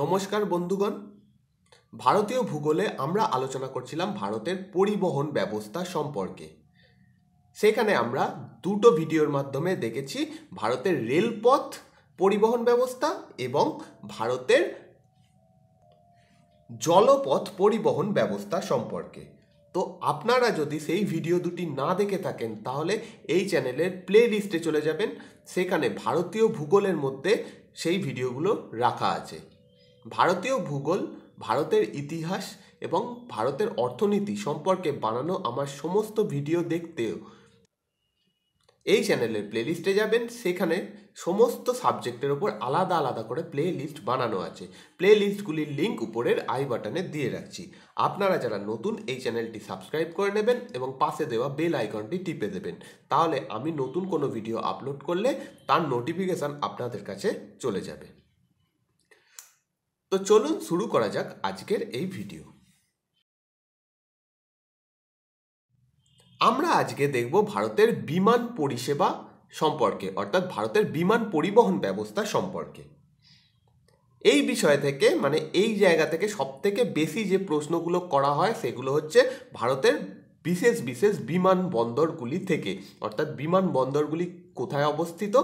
নমস্কার বন্ধুগণ ভারতীয় ভূগোলে আমরা আলোচনা করছিলাম ভারতের পরিবহন ব্যবস্থা সম্পর্কে সেখানে আমরা দুটো ভিডিওর মাধ্যমে দেখেছি ভারতের রেলপথ পরিবহন ব্যবস্থা এবং ভারতের জলপথ পরিবহন ব্যবস্থা সম্পর্কে তো আপনারা যদি সেই ভিডিও দুটি না দেখে থাকেন তাহলে এই চ্যানেলের প্লে লিস্টে চলে যাবেন সেখানে ভারতীয় ভূগোলের মধ্যে সেই ভিডিওগুলো রাখা আছে ভারতীয় ভূগোল ভারতের ইতিহাস এবং ভারতের অর্থনীতি সম্পর্কে বানানো আমার সমস্ত ভিডিও দেখতেও এই চ্যানেলের প্লেলিস্টে যাবেন সেখানে সমস্ত সাবজেক্টের ওপর আলাদা আলাদা করে প্লে লিস্ট বানানো আছে প্লে লিস্টগুলির লিঙ্ক উপরের আই বাটনে দিয়ে রাখছি আপনারা যারা নতুন এই চ্যানেলটি সাবস্ক্রাইব করে নেবেন এবং পাশে দেওয়া বেল আইকনটি টিপে দেবেন তাহলে আমি নতুন কোনো ভিডিও আপলোড করলে তার নোটিফিকেশান আপনাদের কাছে চলে যাবে তো চলুন শুরু করা যাক আজকের এই ভিডিও আমরা আজকে দেখব ভারতের বিমান পরিষেবা সম্পর্কে অর্থাৎ ভারতের বিমান পরিবহন ব্যবস্থা সম্পর্কে এই বিষয় থেকে মানে এই জায়গা থেকে সব থেকে বেশি যে প্রশ্নগুলো করা হয় সেগুলো হচ্ছে ভারতের বিশেষ বিশেষ বিমানবন্দরগুলি থেকে অর্থাৎ বিমানবন্দরগুলি কোথায় অবস্থিত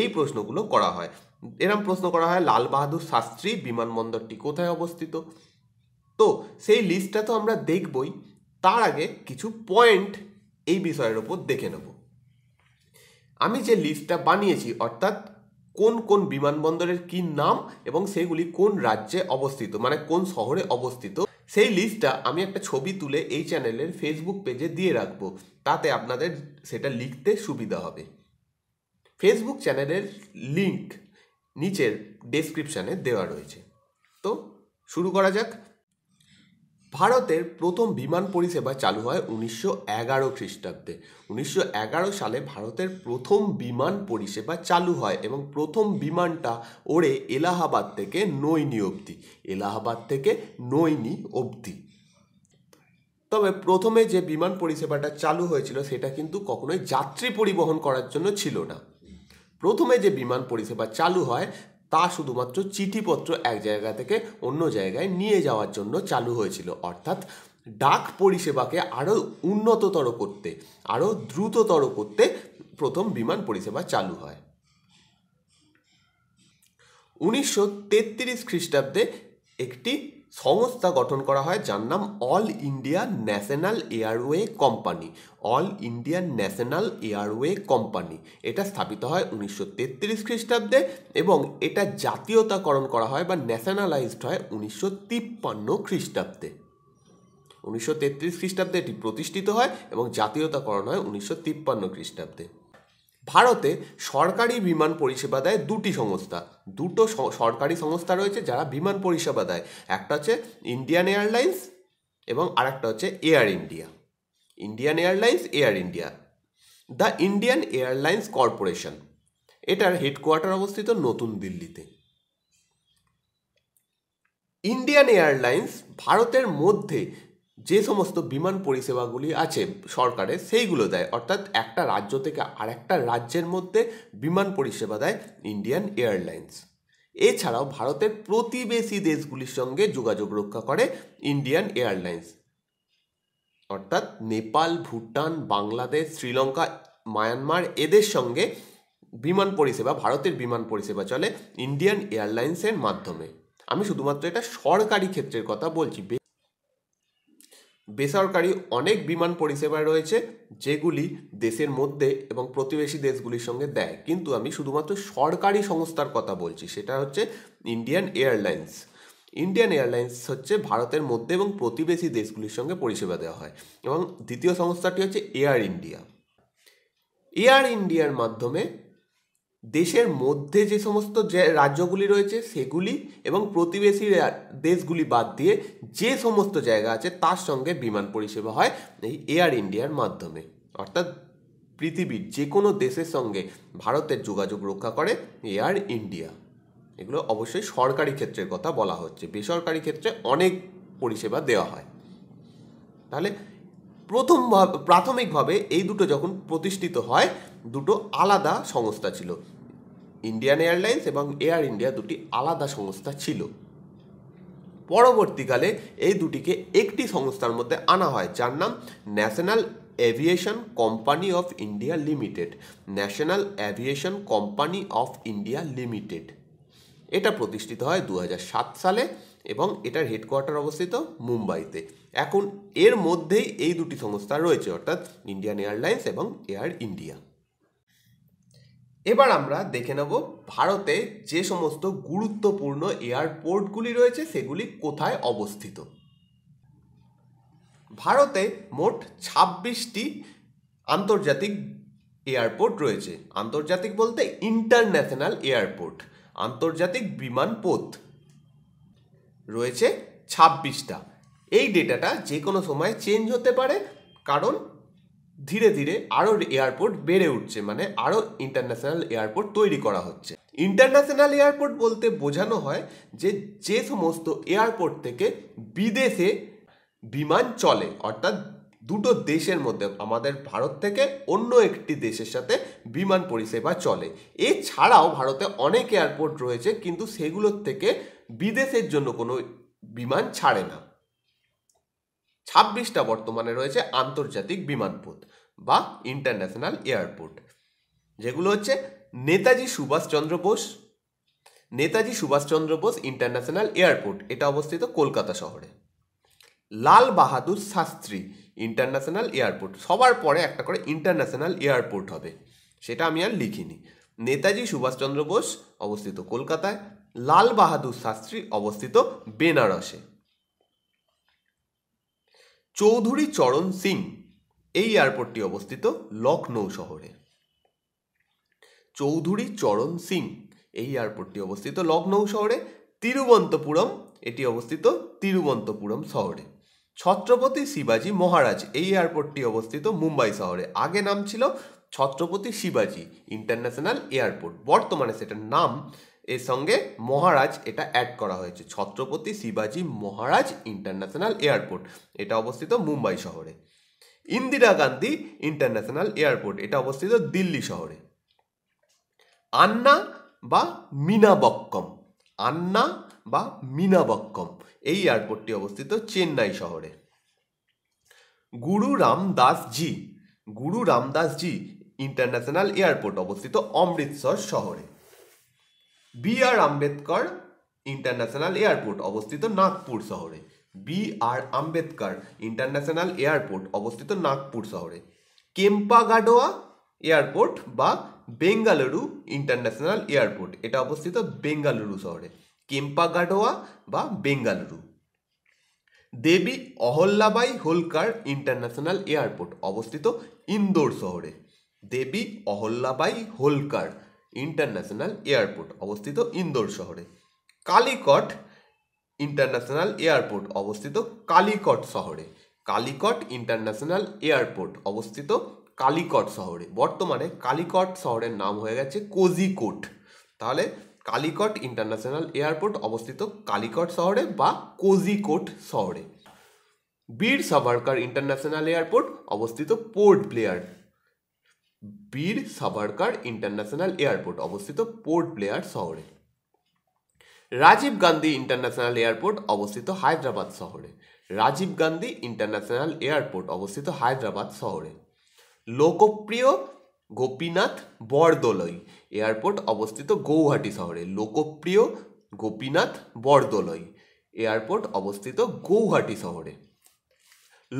এই প্রশ্নগুলো করা হয় এরম প্রশ্ন করা হয় লাল বাহাদুর শাস্ত্রী বিমানবন্দরটি কোথায় অবস্থিত তো সেই লিস্টটা তো আমরা দেখবই তার আগে কিছু পয়েন্ট এই বিষয়ের ওপর দেখে নেব আমি যে লিস্টটা বানিয়েছি অর্থাৎ কোন কোন বিমানবন্দরের কি নাম এবং সেগুলি কোন রাজ্যে অবস্থিত মানে কোন শহরে অবস্থিত সেই লিস্টটা আমি একটা ছবি তুলে এই চ্যানেলের ফেসবুক পেজে দিয়ে রাখবো তাতে আপনাদের সেটা লিখতে সুবিধা হবে ফেসবুক চ্যানেলের লিঙ্ক নিচের ডেসক্রিপশানে দেওয়া রয়েছে তো শুরু করা যাক ভারতের প্রথম বিমান পরিষেবা চালু হয় উনিশশো এগারো খ্রিস্টাব্দে উনিশশো এগারো সালে ভারতের প্রথম বিমান পরিষেবা চালু হয় এবং প্রথম বিমানটা ওড়ে এলাহাবাদ থেকে নৈনি অবধি এলাহাবাদ থেকে নৈনি অবধি তবে প্রথমে যে বিমান পরিষেবাটা চালু হয়েছিল সেটা কিন্তু কখনোই যাত্রী পরিবহন করার জন্য ছিল না প্রথমে যে বিমান পরিষেবা চালু হয় তা শুধুমাত্র চিঠিপত্র এক জায়গা থেকে অন্য জায়গায় নিয়ে যাওয়ার জন্য চালু হয়েছিল অর্থাৎ ডাক পরিষেবাকে আরও উন্নততর করতে আরও দ্রুততর করতে প্রথম বিমান পরিষেবা চালু হয় উনিশশো তেত্রিশ খ্রিস্টাব্দে একটি সংস্থা গঠন করা হয় যার নাম All India National Airway Company All India National Airway Company এটা স্থাপিত হয় উনিশশো তেত্রিশ খ্রিস্টাব্দে এবং এটা জাতীয়তাকরণ করা হয় বা ন্যাশনালাইজড হয় উনিশশো তিপ্পান্ন খ্রিস্টাব্দে উনিশশো তেত্রিশ খ্রিস্টাব্দে এটি প্রতিষ্ঠিত হয় এবং জাতীয়তাকরণ হয় উনিশশো তিপ্পান্ন খ্রিস্টাব্দে ভারতে সরকারি বিমান পরিষেবা দেয় দুটি সংস্থা দুটো সরকারি সংস্থা রয়েছে যারা বিমান পরিষেবা দেয় একটা হচ্ছে ইন্ডিয়ান এয়ারলাইন্স এবং আরেকটা হচ্ছে Air India Indian Airlines Air India the Indian Airlines Corporation এটার হেডকোয়ার্টার অবস্থিত নতুন দিল্লিতে ইন্ডিয়ান এয়ারলাইন্স ভারতের মধ্যে যে সমস্ত বিমান পরিষেবাগুলি আছে সরকারের সেইগুলো দেয় অর্থাৎ একটা রাজ্য থেকে আরেকটা রাজ্যের মধ্যে বিমান পরিষেবা দেয় ইন্ডিয়ান এয়ারলাইন্স এছাড়াও ভারতের প্রতিবেশী দেশগুলির সঙ্গে যোগাযোগ রক্ষা করে ইন্ডিয়ান এয়ারলাইন্স অর্থাৎ নেপাল ভুটান বাংলাদেশ শ্রীলঙ্কা মায়ানমার এদের সঙ্গে বিমান পরিষেবা ভারতের বিমান পরিষেবা চলে ইন্ডিয়ান এয়ারলাইন্সের মাধ্যমে আমি শুধুমাত্র এটা সরকারি ক্ষেত্রের কথা বলছি বেসরকারি অনেক বিমান পরিষেবা রয়েছে যেগুলি দেশের মধ্যে এবং প্রতিবেশী দেশগুলির সঙ্গে দেয় কিন্তু আমি শুধুমাত্র সরকারি সংস্থার কথা বলছি সেটা হচ্ছে ইন্ডিয়ান এয়ারলাইন্স ইন্ডিয়ান এয়ারলাইন্স হচ্ছে ভারতের মধ্যে এবং প্রতিবেশী দেশগুলির সঙ্গে পরিষেবা দেওয়া হয় এবং দ্বিতীয় সংস্থাটি হচ্ছে এয়ার ইন্ডিয়া এয়ার ইন্ডিয়ার মাধ্যমে দেশের মধ্যে যে সমস্ত যে রাজ্যগুলি রয়েছে সেগুলি এবং প্রতিবেশী দেশগুলি বাদ দিয়ে যে সমস্ত জায়গা আছে তার সঙ্গে বিমান পরিষেবা হয় এই এয়ার ইন্ডিয়ার মাধ্যমে অর্থাৎ পৃথিবীর যে কোনো দেশের সঙ্গে ভারতের যোগাযোগ রক্ষা করে এয়ার ইন্ডিয়া এগুলো অবশ্যই সরকারি ক্ষেত্রের কথা বলা হচ্ছে বেসরকারি ক্ষেত্রে অনেক পরিষেবা দেওয়া হয় তাহলে প্রথমভাবে প্রাথমিকভাবে এই দুটো যখন প্রতিষ্ঠিত হয় দুটো আলাদা সংস্থা ছিল ইন্ডিয়ান এয়ারলাইন্স এবং এয়ার ইন্ডিয়া দুটি আলাদা সংস্থা ছিল পরবর্তীকালে এই দুটিকে একটি সংস্থার মধ্যে আনা হয় যার নাম National Aviation Company of India Limited National Aviation Company of India Limited এটা প্রতিষ্ঠিত হয় দু সালে এবং এটার হেডকোয়ার্টার অবস্থিত মুম্বাইতে এখন এর মধ্যেই এই দুটি সংস্থা রয়েছে অর্থাৎ ইন্ডিয়ান এয়ারলাইন্স এবং এয়ার ইন্ডিয়া এবার আমরা দেখে নেব ভারতে যে সমস্ত গুরুত্বপূর্ণ এয়ারপোর্টগুলি রয়েছে সেগুলি কোথায় অবস্থিত ভারতে মোট ছাব্বিশটি আন্তর্জাতিক এয়ারপোর্ট রয়েছে আন্তর্জাতিক বলতে ইন্টারন্যাশনাল এয়ারপোর্ট আন্তর্জাতিক বিমানপথ রয়েছে ছাব্বিশটা এই ডেটাটা যে কোনো সময় চেঞ্জ হতে পারে কারণ ধীরে ধীরে আরও এয়ারপোর্ট বেড়ে উঠছে মানে আরও ইন্টারন্যাশনাল এয়ারপোর্ট তৈরি করা হচ্ছে ইন্টারন্যাশনাল এয়ারপোর্ট বলতে বোঝানো হয় যে যে সমস্ত এয়ারপোর্ট থেকে বিদেশে বিমান চলে অর্থাৎ দুটো দেশের মধ্যে আমাদের ভারত থেকে অন্য একটি দেশের সাথে বিমান পরিষেবা চলে এছাড়াও ভারতে অনেক এয়ারপোর্ট রয়েছে কিন্তু সেগুলোর থেকে বিদেশের জন্য কোনো বিমান ছাড়ে না ছাব্বিশটা বর্তমানে রয়েছে আন্তর্জাতিক বিমানপথ বা ইন্টারন্যাশনাল এয়ারপোর্ট যেগুলো হচ্ছে নেতাজি সুভাষচন্দ্র বোস নেতাজি সুভাষচন্দ্র বোস ইন্টারন্যাশনাল এয়ারপোর্ট এটা অবস্থিত কলকাতা শহরে লাল বাহাদুর শাস্ত্রী ইন্টারন্যাশনাল এয়ারপোর্ট সবার পরে একটা করে ইন্টারন্যাশনাল এয়ারপোর্ট হবে সেটা আমি আর লিখিনি নেতাজি সুভাষচন্দ্র বোস অবস্থিত কলকাতায় লাল বাহাদুর শাস্ত্রী অবস্থিত বেনারসে চৌধুরী চরণ সিং এই এয়ারপোর্টটি অবস্থিত লখনৌ শহরে চৌধুরী চরণ সিং এই এয়ারপোর্টটি অবস্থিত লখনৌ শহরে তিরুবন্তপুরম এটি অবস্থিত তিরুবন্তপুরম শহরে ছত্রপতি শিবাজি মহারাজ এই এয়ারপোর্টটি অবস্থিত মুম্বাই শহরে আগে নাম ছিল ছত্রপতি শিবাজি ইন্টারন্যাশনাল এয়ারপোর্ট বর্তমানে সেটার নাম এর সঙ্গে মহারাজ এটা অ্যাড করা হয়েছে ছত্রপতি শিবাজি মহারাজ ইন্টারন্যাশনাল এয়ারপোর্ট এটা অবস্থিত মুম্বাই শহরে ইন্দিরা গান্ধী ইন্টারন্যাশনাল এয়ারপোর্ট এটা অবস্থিত দিল্লি শহরে আন্না বা মিনাবক্কম আন্না বা মিনাবক্কম এই এয়ারপোর্টটি অবস্থিত চেন্নাই শহরে গুরু রামদাসজি গুরু রামদাসজি ইন্টারন্যাশনাল এয়ারপোর্ট অবস্থিত অমৃতসর শহরে B R Ambedkar international airport অবস্থিত নাগপুর শহরে B R Ambedkar international airport অবস্থিত নাগপুর শহরে কেম্পাগাডোয়া এয়ারপোর্ট বা বেঙ্গালুরু ইন্টারন্যাশনাল এয়ারপোর্ট এটা অবস্থিত বেঙ্গালুরু শহরে কেম্পাগাডোয়া বা বেঙ্গালুরু দেবী অহল্যাবাই হোলকার ইন্টারন্যাশনাল এয়ারপোর্ট অবস্থিত ইন্দোর শহরে দেবী অহল্যাবাই হোলকার ইন্টারন্যাশনাল এয়ারপোর্ট অবস্থিত ইন্দোর শহরে কালিকট ইন্টারন্যাশনাল এয়ারপোর্ট অবস্থিত কালিকট শহরে কালিকট ইন্টারন্যাশনাল এয়ারপোর্ট অবস্থিত কালিকট শহরে বর্তমানে কালিকট শহরের নাম হয়ে গেছে কোজিকোট তাহলে কালিকট ইন্টারন্যাশনাল এয়ারপোর্ট অবস্থিত কালিকট শহরে বা কোজিকোট শহরে বীর সাভারকার ইন্টারন্যাশনাল এয়ারপোর্ট অবস্থিত পোর্ট ব্লেয়ার বীর সাভারকার ইন্টারন্যাশনাল এয়ারপোর্ট অবস্থিত পোর্ট ব্লেয়ার শহরে রাজীব গান্ধী ইন্টারন্যাশনাল এয়ারপোর্ট অবস্থিত হায়দ্রাবাদ শহরে রাজীব গান্ধী ইন্টারন্যাশনাল এয়ারপোর্ট অবস্থিত হায়দ্রাবাদ শহরে লোকপ্রিয় গোপীনাথ বরদলৈ এয়ারপোর্ট অবস্থিত গৌহাটি শহরে লোকপ্রিয় গোপীনাথ বরদলৈ এয়ারপোর্ট অবস্থিত গৌহাটি শহরে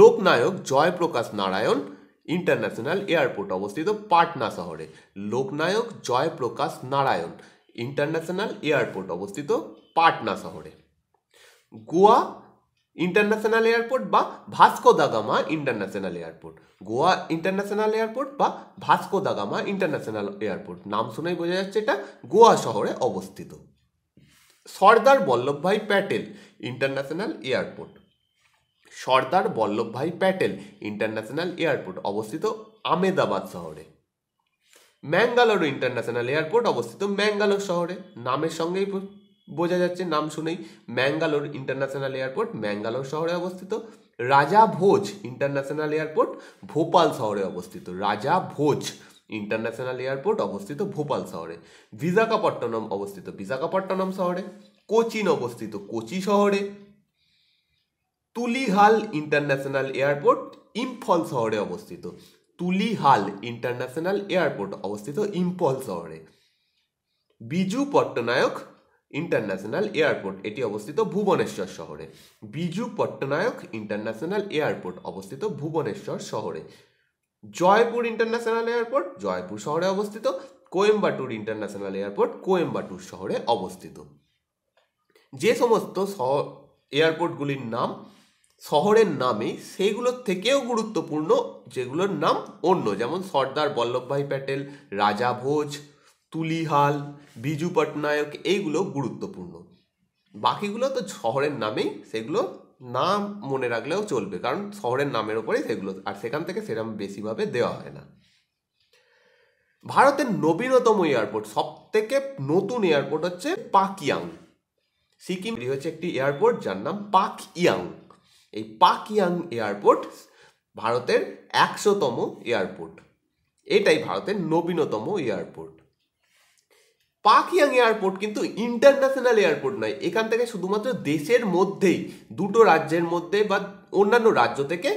লোকনায়ক জয়প্রকাশ নারায়ণ ইন্টারন্যাশনাল এয়ারপোর্ট অবস্থিত পাটনা শহরে লোকনায়ক জয়প্রকাশ নারায়ণ ইন্টারন্যাশনাল এয়ারপোর্ট অবস্থিত পাটনা শহরে গোয়া ইন্টারন্যাশনাল এয়ারপোর্ট বা Vasco da Gama international airport Goa international airport বা ভাস্কো দাগামা ইন্টারন্যাশনাল এয়ারপোর্ট নাম শুনেই বোঝা যাচ্ছে এটা গোয়া শহরে অবস্থিত Sardar Vallabhbhai Patel international airport Sardar Vallabhbhai Patel international airport অবস্থিত আমেদাবাদ শহরে ম্যাঙ্গালোর ইন্টারন্যাশনাল এয়ারপোর্ট অবস্থিত ম্যাঙ্গালোর শহরে নামের সঙ্গেই বোঝা যাচ্ছে নাম শুনেই ম্যাঙ্গালোর ইন্টারন্যাশনাল এয়ারপোর্ট ম্যাঙ্গালোর শহরে অবস্থিত রাজা ভোজ ইন্টারন্যাশনাল এয়ারপোর্ট ভোপাল শহরে অবস্থিত রাজা ভোজ ইন্টারন্যাশনাল এয়ারপোর্ট অবস্থিত ভোপাল শহরে বিশাখাপট্টনম অবস্থিত বিশাখাপট্টনম শহরে কোচিন অবস্থিত কোচি শহরে তুলিহাল ইন্টারন্যাশনাল এয়ারপোর্ট ইম্ফল শহরে অবস্থিত তুলিহাল ইন্টারন্যাশনাল এয়ারপোর্ট অবস্থিত ইম্ফল শহরে বিজু পট্টনায়ক ইন্টারন্যাশনাল এয়ারপোর্ট এটি অবস্থিত ভুবনেশ্বর শহরে বিজু পট্টনায়ক ইন্টারন্যাশনাল এয়ারপোর্ট অবস্থিত ভুবনেশ্বর শহরে জয়পুর ইন্টারন্যাশনাল এয়ারপোর্ট জয়পুর শহরে অবস্থিত কোয়েম্বাটুর ইন্টারন্যাশনাল এয়ারপোর্ট কোয়েম্বাটুর শহরে অবস্থিত যে সমস্ত শহর এয়ারপোর্টগুলির নাম শহরের নামে সেইগুলোর থেকেও গুরুত্বপূর্ণ যেগুলোর নাম অন্য যেমন সর্দার বল্লভভাই প্যাটেল রাজা ভোজ তুলিহাল বিজু পটনায়ক এইগুলো গুরুত্বপূর্ণ বাকিগুলো তো শহরের নামেই সেগুলো নাম মনে রাখলেও চলবে কারণ শহরের নামের ওপরেই সেগুলো আর সেখান থেকে সেরকম বেশিভাবে দেওয়া হয় না ভারতের নবীনতম এয়ারপোর্ট সব থেকে নতুন এয়ারপোর্ট হচ্ছে পাকিয়াং সিকিম হচ্ছে একটি এয়ারপোর্ট যার নাম পাক ইয়াং এই পাকিয়াং এয়ারপোর্ট ভারতের একশোতম এয়ারপোর্ট এটাই ভারতের নবীনতম এয়ারপোর্ট পাকিয়াং এয়ারপোর্ট কিন্তু ইন্টারন্যাশনাল এয়ারপোর্ট নয় এখান থেকে শুধুমাত্র দেশের মধ্যেই দুটো রাজ্যের মধ্যে বা অন্যান্য রাজ্য থেকে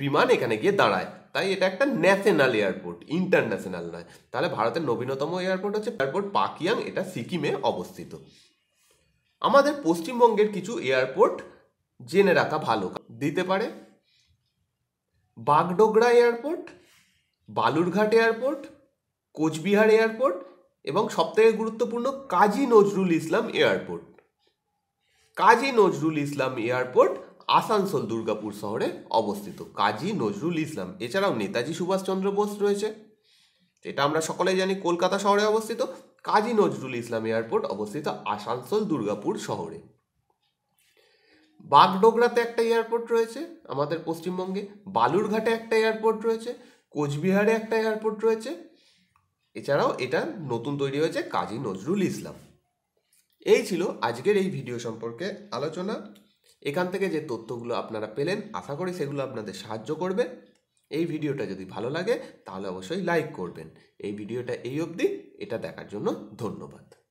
বিমান এখানে গিয়ে দাঁড়ায় তাই এটা একটা ন্যাশনাল এয়ারপোর্ট ইন্টারন্যাশনাল নয় তাহলে ভারতের নবীনতম এয়ারপোর্ট হচ্ছে এয়ারপোর্ট পাকিয়াং এটা সিকিমে অবস্থিত আমাদের পশ্চিমবঙ্গের কিছু এয়ারপোর্ট জেনে রাখা ভালো দিতে পারে Bagdogra airport Balurghat airport Coochbehar airport এবং সবথেকে গুরুত্বপূর্ণ কাজী নজরুল ইসলাম এয়ারপোর্ট কাজী নজরুল ইসলাম এয়ারপোর্ট আসানসোল দুর্গাপুর শহরে অবস্থিত কাজী নজরুল ইসলাম এছাড়াও নেতাজি সুভাষচন্দ্র বোস রয়েছে এটা আমরা সকলে জানি কলকাতা শহরে অবস্থিত কাজী নজরুল ইসলাম এয়ারপোর্ট অবস্থিত আসানসোল দুর্গাপুর শহরে বাগডোগরাতে একটা এয়ারপোর্ট রয়েছে আমাদের পশ্চিমবঙ্গে বালুরঘাটে একটা এয়ারপোর্ট রয়েছে কোচবিহারে একটা এয়ারপোর্ট রয়েছে এছাড়াও এটা নতুন তৈরি হয়েছে কাজী নজরুল ইসলাম এই ছিল আজকের এই ভিডিও সম্পর্কে আলোচনা এখান থেকে যে তথ্যগুলো আপনারা পেলেন আশা করি সেগুলো আপনাদের সাহায্য করবে এই ভিডিওটা যদি ভালো লাগে তাহলে অবশ্যই লাইক করবেন এই ভিডিওটা এই অবধি এটা দেখার জন্য ধন্যবাদ